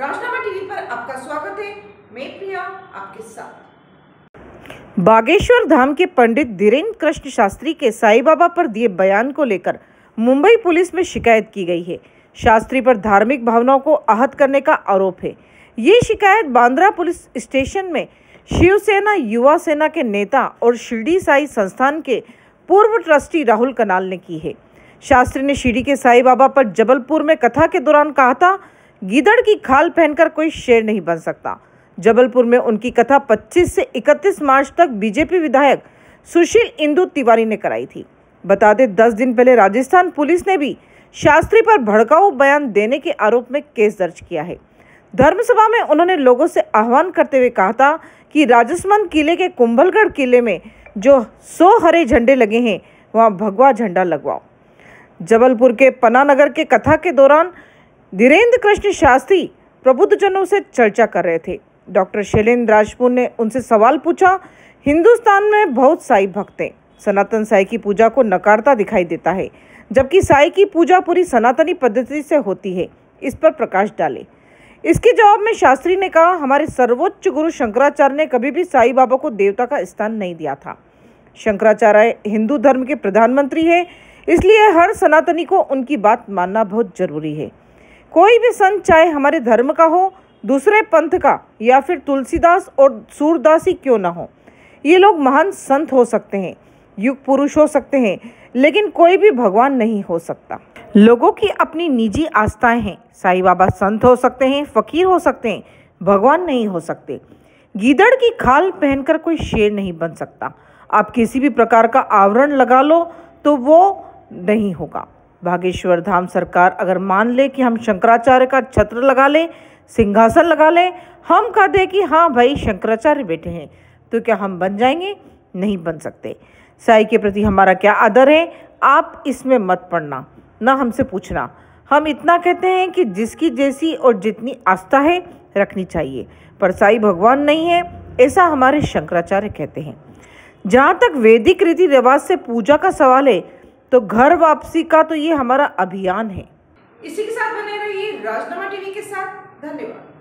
राजनामा TV पर आपका स्वागत है मैं प्रिया आपके साथ बागेश्वर धाम के पंडित धीरेन्द्र कृष्ण शास्त्री के साई बाबा पर दिए बयान को लेकर मुंबई पुलिस में शिकायत की गई है शास्त्री पर धार्मिक भावनाओं को आहत करने का आरोप है ये शिकायत बांद्रा पुलिस स्टेशन में शिवसेना युवा सेना के नेता और शिरडी साई संस्थान के पूर्व ट्रस्टी राहुल कनाल ने की है शास्त्री ने शिरडी के साई बाबा पर जबलपुर में कथा के दौरान कहा था गिदड़ की खाल पहनकर कोई शेर नहीं बन सकता जबलपुर में उनकी कथा 25 से 31 मार्च तक बीजेपी विधायक सुशील इंदु तिवारी ने कराई थी बता दें दस दिन पहले राजस्थान पुलिस ने भी शास्त्री पर भड़काऊ बयान देने के आरोप में केस दर्ज किया है धर्मसभा में उन्होंने लोगों से आह्वान करते हुए कहा था कि राजस्थान किले के कुंभलगढ़ किले में जो सौ हरे झंडे लगे हैं वहाँ भगवा झंडा लगवाओ जबलपुर के पनानगर के कथा के दौरान धीरेन्द्र कृष्ण शास्त्री प्रबुद्धजनों से चर्चा कर रहे थे डॉक्टर शैलेंद्र राजपूत ने उनसे सवाल पूछा हिंदुस्तान में बहुत साई भक्त हैं सनातन साई की पूजा को नकारता दिखाई देता है जबकि साई की पूजा पूरी सनातनी पद्धति से होती है इस पर प्रकाश डाले इसके जवाब में शास्त्री ने कहा हमारे सर्वोच्च गुरु शंकराचार्य ने कभी भी साई बाबा को देवता का स्थान नहीं दिया था शंकराचार्य हिंदू धर्म के प्रधानमंत्री है इसलिए हर सनातनी को उनकी बात मानना बहुत जरूरी है कोई भी संत चाहे हमारे धर्म का हो दूसरे पंथ का या फिर तुलसीदास और सूरदास ही क्यों ना हो ये लोग महान संत हो सकते हैं युग पुरुष हो सकते हैं लेकिन कोई भी भगवान नहीं हो सकता लोगों की अपनी निजी आस्थाएं हैं साईं बाबा संत हो सकते हैं फकीर हो सकते हैं भगवान नहीं हो सकते गीदड़ की खाल पहनकर कोई शेर नहीं बन सकता आप किसी भी प्रकार का आवरण लगा लो तो वो नहीं होगा बागेश्वर धाम सरकार अगर मान ले कि हम शंकराचार्य का छत्र लगा लें सिंहासन लगा लें हम कह दें कि हाँ भाई शंकराचार्य बैठे हैं तो क्या हम बन जाएंगे नहीं बन सकते साई के प्रति हमारा क्या आदर है आप इसमें मत पड़ना ना हमसे पूछना हम इतना कहते हैं कि जिसकी जैसी और जितनी आस्था है रखनी चाहिए पर साई भगवान नहीं है ऐसा हमारे शंकराचार्य कहते हैं जहाँ तक वैदिक रीति रिवाज से पूजा का सवाल है तो घर वापसी का तो ये हमारा अभियान है इसी के साथ बने रहिए राजनामा टीवी के साथ धन्यवाद